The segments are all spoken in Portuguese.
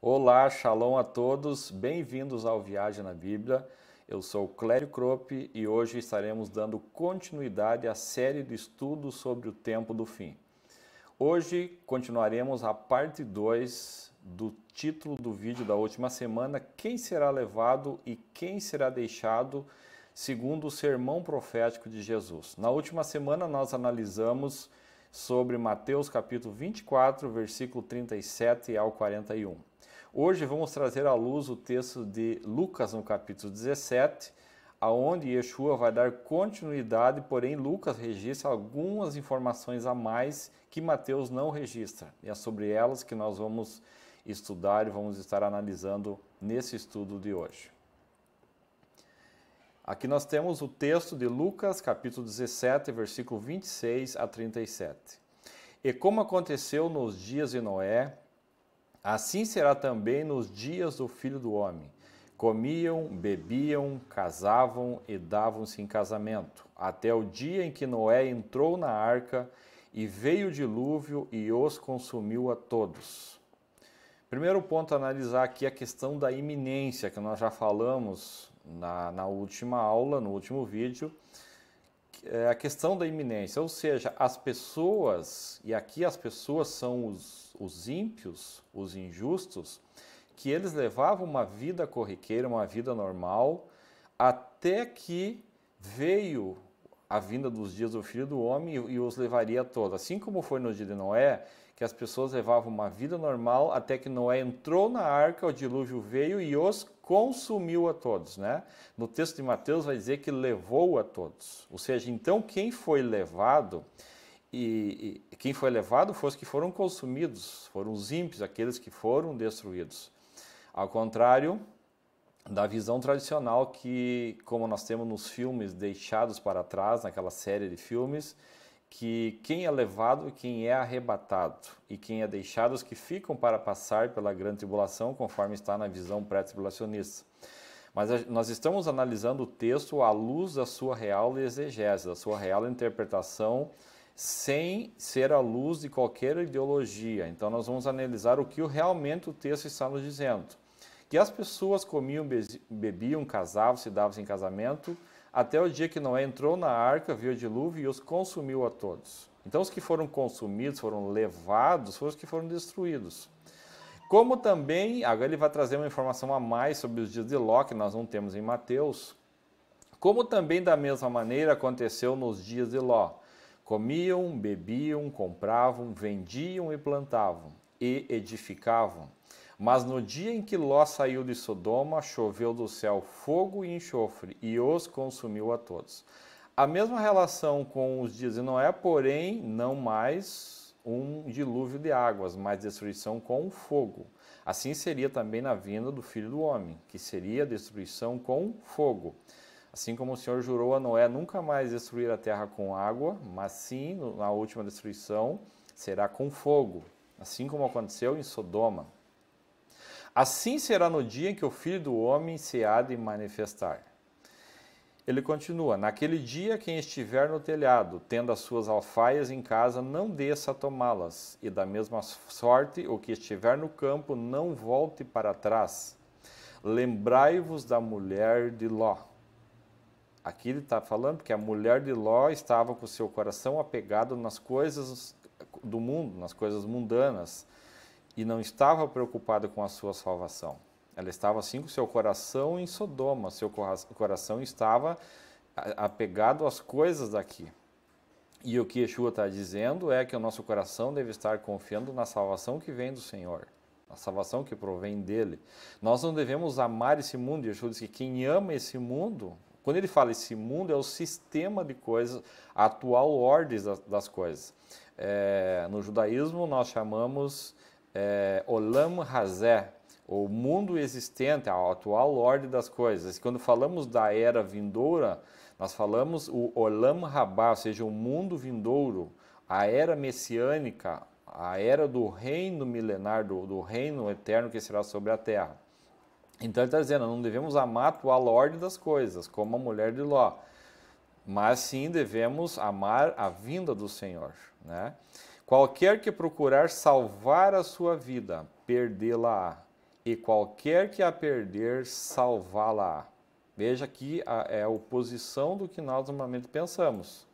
Olá, shalom a todos, bem-vindos ao Viagem na Bíblia. Eu sou Clério Crope e hoje estaremos dando continuidade à série de estudos sobre o tempo do fim. Hoje continuaremos a parte 2 do título do vídeo da última semana: Quem será levado e quem será deixado, segundo o sermão profético de Jesus. Na última semana nós analisamos sobre Mateus capítulo 24, versículo 37 ao 41. Hoje vamos trazer à luz o texto de Lucas no capítulo 17, aonde Yeshua vai dar continuidade, porém Lucas registra algumas informações a mais que Mateus não registra. E é sobre elas que nós vamos estudar e vamos estar analisando nesse estudo de hoje. Aqui nós temos o texto de Lucas, capítulo 17, versículo 26 a 37. E como aconteceu nos dias de Noé, Assim será também nos dias do filho do homem. Comiam, bebiam, casavam e davam-se em casamento, até o dia em que Noé entrou na arca e veio o dilúvio e os consumiu a todos. Primeiro ponto a analisar aqui é a questão da iminência, que nós já falamos na, na última aula, no último vídeo, é, a questão da iminência, ou seja, as pessoas, e aqui as pessoas são os, os ímpios, os injustos, que eles levavam uma vida corriqueira, uma vida normal, até que veio a vinda dos dias do Filho do Homem e os levaria todos. Assim como foi no dia de Noé, que as pessoas levavam uma vida normal até que Noé entrou na arca, o dilúvio veio e os consumiu a todos, né? No texto de Mateus vai dizer que levou a todos. Ou seja, então quem foi levado e, e quem foi levado foi os que foram consumidos, foram os ímpios, aqueles que foram destruídos. Ao contrário da visão tradicional que, como nós temos nos filmes deixados para trás, naquela série de filmes, que quem é levado e quem é arrebatado, e quem é deixado os que ficam para passar pela grande tribulação, conforme está na visão pré-tribulacionista. Mas nós estamos analisando o texto à luz da sua real exegese, da sua real interpretação, sem ser à luz de qualquer ideologia. Então nós vamos analisar o que realmente o texto está nos dizendo. Que as pessoas comiam, bebiam, casavam, se davam em casamento, até o dia que Noé entrou na arca, viu o dilúvio e os consumiu a todos. Então, os que foram consumidos, foram levados, foram os que foram destruídos. Como também, agora ele vai trazer uma informação a mais sobre os dias de Ló, que nós não temos em Mateus. Como também, da mesma maneira, aconteceu nos dias de Ló: comiam, bebiam, compravam, vendiam e plantavam, e edificavam. Mas no dia em que Ló saiu de Sodoma, choveu do céu fogo e enxofre, e os consumiu a todos. A mesma relação com os dias de Noé, porém, não mais um dilúvio de águas, mas destruição com fogo. Assim seria também na vinda do Filho do Homem, que seria destruição com fogo. Assim como o Senhor jurou a Noé nunca mais destruir a terra com água, mas sim, na última destruição, será com fogo, assim como aconteceu em Sodoma. Assim será no dia em que o filho do homem se há de manifestar. Ele continua: Naquele dia, quem estiver no telhado, tendo as suas alfaias em casa, não desça a tomá-las, e da mesma sorte, o que estiver no campo, não volte para trás. Lembrai-vos da mulher de Ló. Aqui ele está falando que a mulher de Ló estava com seu coração apegado nas coisas do mundo, nas coisas mundanas e não estava preocupada com a sua salvação. Ela estava assim com seu coração em Sodoma, seu coração estava apegado às coisas daqui. E o que Yeshua está dizendo é que o nosso coração deve estar confiando na salvação que vem do Senhor, na salvação que provém dele. Nós não devemos amar esse mundo. Yeshua diz que quem ama esse mundo, quando ele fala esse mundo, é o sistema de coisas, a atual ordem das, coisas. É, no judaísmo, nós chamamos é, Olam Hazé, o mundo existente, a atual ordem das coisas. Quando falamos da era vindoura, nós falamos o Olam Rabá, ou seja, o mundo vindouro, a era messiânica, a era do reino milenar, do, do reino eterno que será sobre a terra. Então ele está dizendo, não devemos amar a atual ordem das coisas, como a mulher de Ló, mas sim devemos amar a vinda do Senhor, né? Qualquer que procurar salvar a sua vida, perdê-la-á. E qualquer que a perder, salvá-la-á. Veja que é a oposição do que nós normalmente pensamos.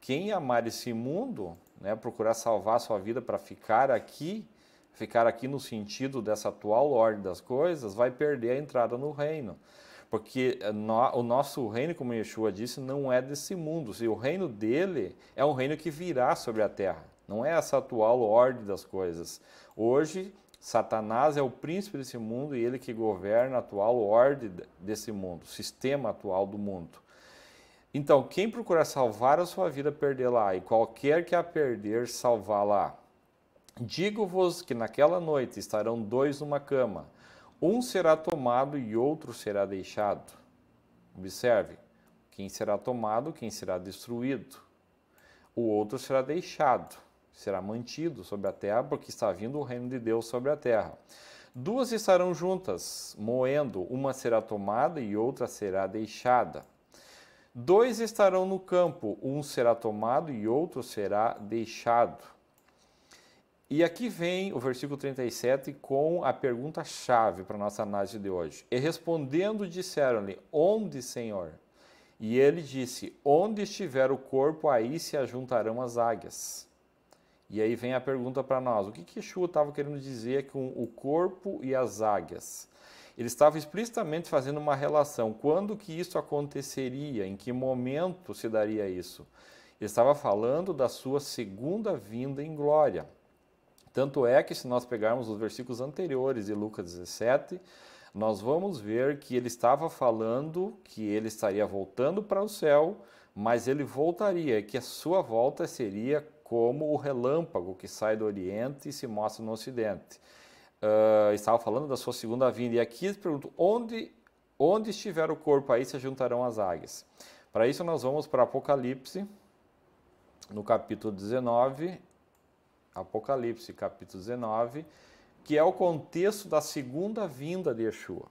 Quem amar esse mundo, né, procurar salvar a sua vida para ficar aqui, ficar aqui no sentido dessa atual ordem das coisas, vai perder a entrada no reino. Porque eh, o nosso reino, como Yeshua disse, não é desse mundo. E o reino dele é um reino que virá sobre a terra. Não é essa atual ordem das coisas. Hoje, Satanás é o príncipe desse mundo e ele que governa a atual ordem desse mundo, o sistema atual do mundo. Então, quem procurar salvar a sua vida, perdê-la, e qualquer que a perder, salvá-la. Digo-vos que naquela noite estarão dois numa cama, um será tomado e outro será deixado. Observe, quem será tomado, quem será destruído, o outro será deixado será mantido sobre a terra, porque está vindo o reino de Deus sobre a terra. Duas estarão juntas, moendo, uma será tomada e outra será deixada. Dois estarão no campo, um será tomado e outro será deixado. E aqui vem o versículo 37 com a pergunta-chave para a nossa análise de hoje. E respondendo, disseram-lhe: Onde, Senhor? E ele disse: Onde estiver o corpo, aí se ajuntarão as águias. E aí vem a pergunta para nós: o que, que estava querendo dizer com o corpo e as águias? Ele estava explicitamente fazendo uma relação. Quando que isso aconteceria? Em que momento se daria isso? Ele estava falando da sua segunda vinda em glória. Tanto é que, se nós pegarmos os versículos anteriores de Lucas 17, nós vamos ver que ele estava falando que ele estaria voltando para o céu, mas ele voltaria, que a sua volta seria como o relâmpago que sai do Oriente e se mostra no Ocidente. Uh, estava falando da sua segunda vinda. E aqui eles perguntam: onde, onde estiver o corpo, aí se juntarão as águias. Para isso, nós vamos para Apocalipse, no capítulo 19. Apocalipse, capítulo 19, que é o contexto da segunda vinda de Yeshua.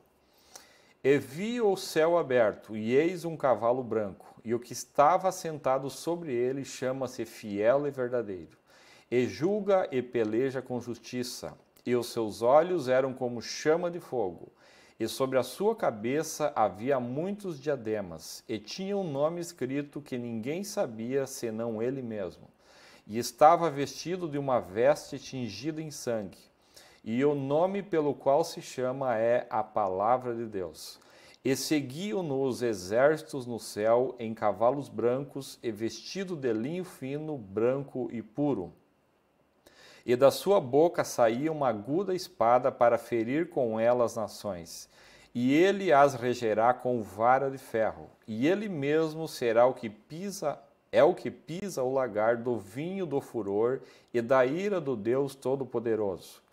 E vi o céu aberto, e eis um cavalo branco, e o que estava sentado sobre ele chama-se Fiel e Verdadeiro, e julga e peleja com justiça, e os seus olhos eram como chama de fogo, e sobre a sua cabeça havia muitos diademas, e tinha um nome escrito que ninguém sabia senão ele mesmo, e estava vestido de uma veste tingida em sangue e o nome pelo qual se chama é a Palavra de Deus. E seguiam-nos exércitos no céu em cavalos brancos e vestido de linho fino, branco e puro. E da sua boca saía uma aguda espada para ferir com ela as nações. E ele as regerá com vara de ferro. E ele mesmo será o que pisa é o que pisa o lagar do vinho do furor e da ira do Deus Todo-Poderoso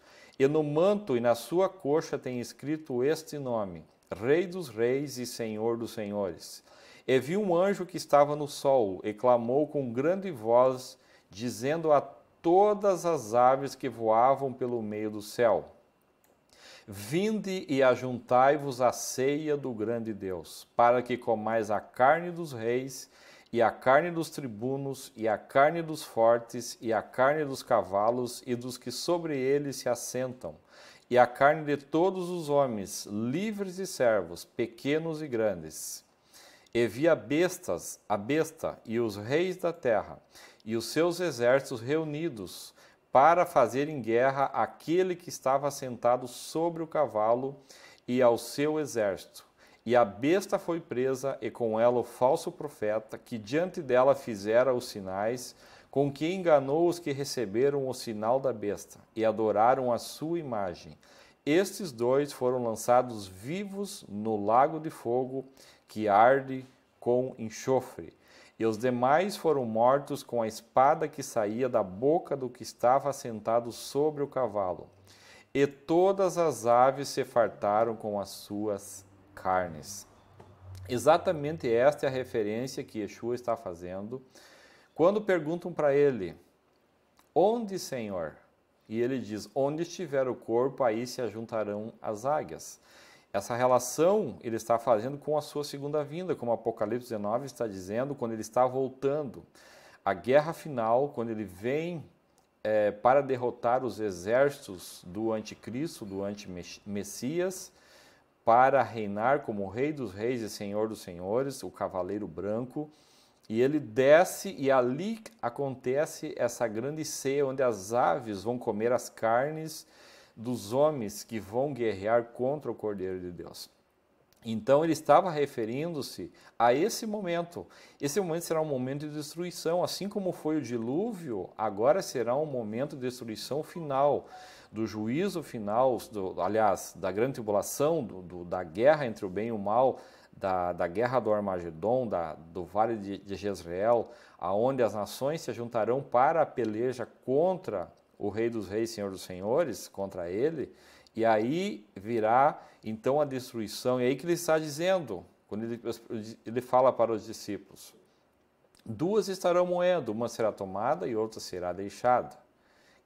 e no manto e na sua coxa tem escrito este nome: Rei dos Reis e Senhor dos Senhores. E vi um anjo que estava no sol e clamou com grande voz, dizendo a todas as aves que voavam pelo meio do céu: Vinde e ajuntai-vos à ceia do grande Deus, para que comais a carne dos reis e a carne dos tribunos, e a carne dos fortes, e a carne dos cavalos e dos que sobre eles se assentam, e a carne de todos os homens, livres e servos, pequenos e grandes. E via bestas, a besta e os reis da terra, e os seus exércitos reunidos, para fazerem guerra àquele que estava sentado sobre o cavalo e ao seu exército e a besta foi presa, e com ela o falso profeta, que diante dela fizera os sinais, com que enganou os que receberam o sinal da besta e adoraram a sua imagem. Estes dois foram lançados vivos no lago de fogo que arde com enxofre. E os demais foram mortos com a espada que saía da boca do que estava sentado sobre o cavalo. E todas as aves se fartaram com as suas carnes. Exatamente esta é a referência que Yeshua está fazendo quando perguntam para ele: Onde, Senhor? E ele diz: Onde estiver o corpo, aí se ajuntarão as águias. Essa relação ele está fazendo com a sua segunda vinda, como Apocalipse 19 está dizendo, quando ele está voltando. A guerra final, quando ele vem é, para derrotar os exércitos do anticristo, do anti-messias, para reinar como Rei dos Reis e Senhor dos Senhores, o Cavaleiro Branco. E ele desce, e ali acontece essa grande ceia, onde as aves vão comer as carnes dos homens que vão guerrear contra o Cordeiro de Deus. Então ele estava referindo-se a esse momento. Esse momento será um momento de destruição, assim como foi o dilúvio, agora será um momento de destruição final, do juízo final, do, aliás, da grande tribulação, do, do, da guerra entre o bem e o mal, da, da guerra do Armagedon, da, do vale de, de Jezreel, aonde as nações se juntarão para a peleja contra o Rei dos Reis, Senhor dos Senhores, contra ele, e aí virá então a destruição. É aí que ele está dizendo, quando ele, ele fala para os discípulos: Duas estarão moendo, uma será tomada e outra será deixada.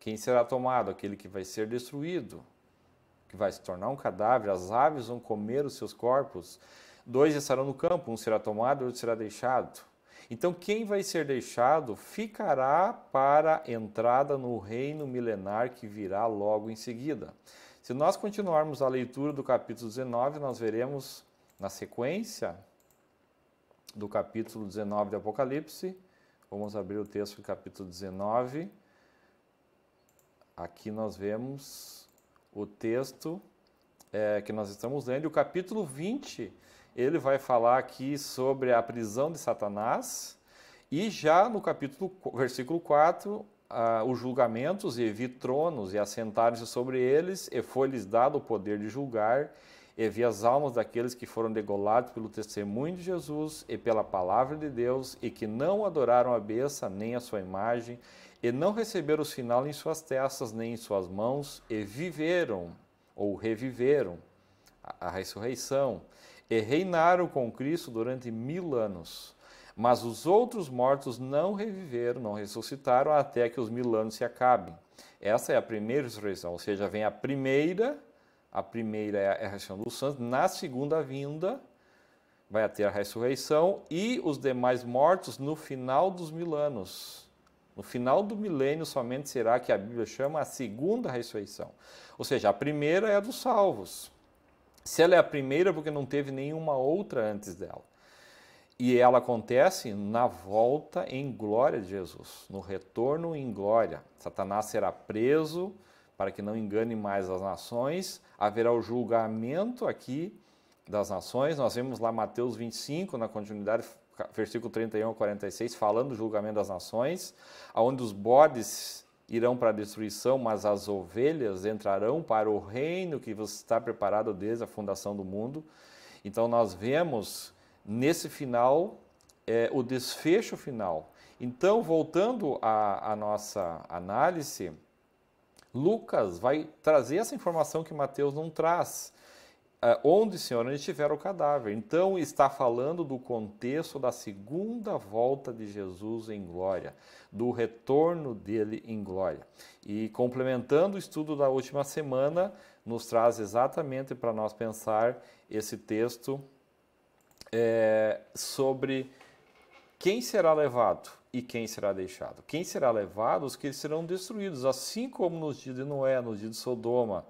Quem será tomado? Aquele que vai ser destruído, que vai se tornar um cadáver, as aves vão comer os seus corpos. Dois estarão no campo, um será tomado e outro será deixado. Então, quem vai ser deixado ficará para a entrada no reino milenar que virá logo em seguida. Se nós continuarmos a leitura do capítulo 19, nós veremos na sequência do capítulo 19 de Apocalipse. Vamos abrir o texto do capítulo 19. Aqui nós vemos o texto é, que nós estamos lendo. O capítulo 20, ele vai falar aqui sobre a prisão de Satanás. E já no capítulo, versículo 4, ah, os julgamentos e vi tronos e assentaram-se sobre eles e foi-lhes dado o poder de julgar e vi as almas daqueles que foram degolados pelo testemunho de Jesus e pela palavra de Deus e que não adoraram a besta nem a sua imagem e não receberam o sinal em suas testas nem em suas mãos e viveram ou reviveram a, a ressurreição e reinaram com Cristo durante mil anos. Mas os outros mortos não reviveram, não ressuscitaram até que os mil anos se acabem. Essa é a primeira ressurreição, ou seja, vem a primeira, a primeira é a é ressurreição dos santos, na segunda vinda vai ter a ressurreição e os demais mortos no final dos mil anos. No final do milênio somente será que a Bíblia chama a segunda ressurreição. Ou seja, a primeira é a dos salvos. Se ela é a primeira, é porque não teve nenhuma outra antes dela. E ela acontece na volta em glória de Jesus, no retorno em glória. Satanás será preso para que não engane mais as nações, haverá o julgamento aqui das nações. Nós vemos lá Mateus 25, na continuidade, versículo 31 a 46, falando do julgamento das nações, aonde os bodes irão para a destruição, mas as ovelhas entrarão para o reino que está preparado desde a fundação do mundo. Então nós vemos nesse final, é, o desfecho final. Então, voltando à, à nossa análise, Lucas vai trazer essa informação que Mateus não traz. É, onde, Senhor, onde tiver o cadáver. Então, está falando do contexto da segunda volta de Jesus em glória, do retorno dele em glória. E complementando o estudo da última semana, nos traz exatamente para nós pensar esse texto é, sobre quem será levado e quem será deixado. Quem será levado, os que serão destruídos, assim como nos dias de Noé, nos dias de Sodoma.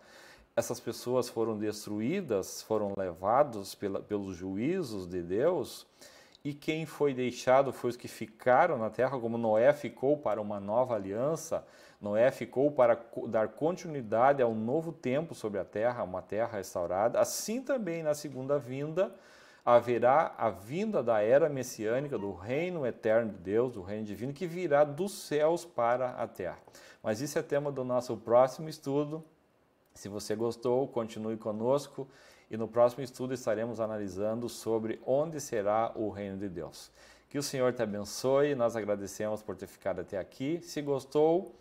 Essas pessoas foram destruídas, foram levados pela, pelos juízos de Deus, e quem foi deixado foi os que ficaram na terra, como Noé ficou para uma nova aliança, Noé ficou para dar continuidade a um novo tempo sobre a terra, uma terra restaurada. Assim também na segunda vinda, haverá a vinda da era messiânica, do reino eterno de Deus, do reino divino, que virá dos céus para a terra. Mas isso é tema do nosso próximo estudo. Se você gostou, continue conosco e no próximo estudo estaremos analisando sobre onde será o reino de Deus. Que o Senhor te abençoe, nós agradecemos por ter ficado até aqui. Se gostou,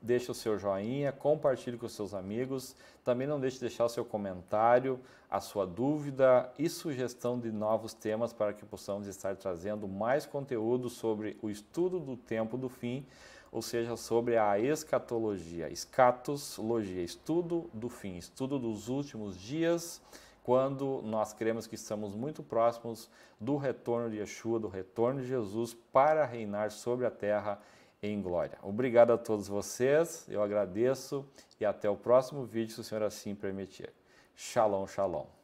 deixe o seu joinha, compartilhe com seus amigos. Também não deixe de deixar o seu comentário, a sua dúvida e sugestão de novos temas para que possamos estar trazendo mais conteúdo sobre o estudo do tempo do fim, ou seja, sobre a escatologia, escatologia, estudo do fim, estudo dos últimos dias quando nós cremos que estamos muito próximos do retorno de Yeshua, do retorno de Jesus para reinar sobre a terra em glória. Obrigado a todos vocês, eu agradeço e até o próximo vídeo, se o Senhor assim permitir. Shalom, shalom.